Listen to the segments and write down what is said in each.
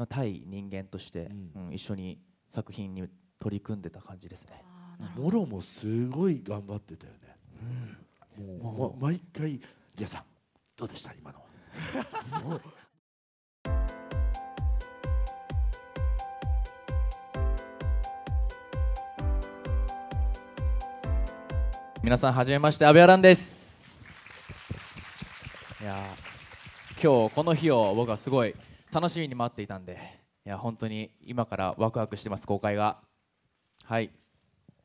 ま対人間として、うん、一緒に作品に取り組んでた感じですね。モロもすごい頑張ってたよね。うん、もう、ま、毎回「皆さんどうでした今のは」皆さんはじめまして阿部アランです。いや今日この日を僕はすごい楽しみに待っていたんでいや本当に今からワクワクしてます公開がはい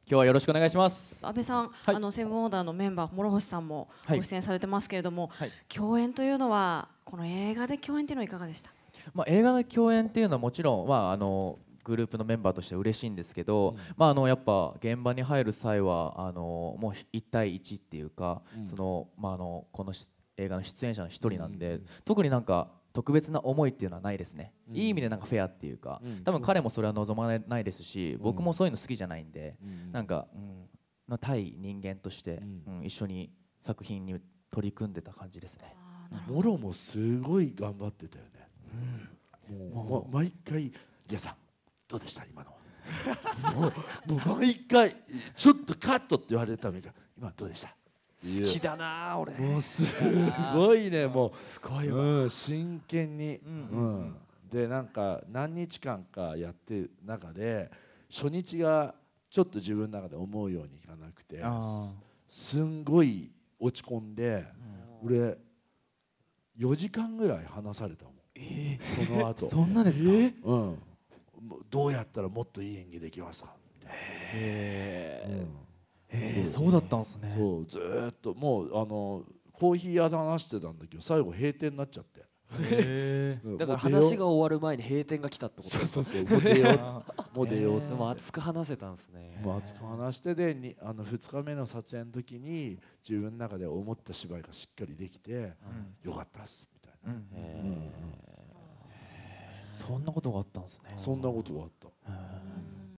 今日はよろしくお願いします安倍さん、はい、あのセブンオーダーのメンバー諸星さんもご出演されてますけれども、はい、共演というのはこの映画で共演というのはいかがでした、まあ、映画の共演っていうのはもちろん、まあ、あのグループのメンバーとして嬉しいんですけど、うん、まあ、あのやっぱ現場に入る際はあのもう一対一っていうか、うん、そのまあ、あのこの映画の出演者の一人なんで、うん、特になんか特別な思いっていうのはないですね、うん、いい意味でなんかフェアっていうか、うん、多分彼もそれは望まないですし、僕もそういうの好きじゃないんで、うん、なんか、うん、まあ、対人間として、うん一緒に作品に取り組んでた感じですね。モロもすごい頑張ってたよね、もうもう毎回「皆さんどうでした今の もうもう毎回ちょっとカットって言われたみたい今どうでした好きだな俺もうすごいねもうすごいうん、真剣に、うん、うん、でなんか何日間かやってる中で初日がちょっと自分の中で思うようにいかなくてすんごい落ち込んで、うん、俺4時間ぐらい話されたもん、えー、その後そんなですか、えー、うん、どうやったらもっといい演技できますかへえーうんへえそうだったんですねそうずっともうあのコーヒー屋で話してたんだけど最後閉店になっちゃって だから話が終わる前に閉店が来たってことそうそうそうもう出よう う出ようでも熱く話せたんですねもう熱く話してでにあの2日目の撮影の時に自分の中で思った芝居がしっかりできて、うん、よかったっすみたいな、うん、そんなことがあったんですねそんなことがあった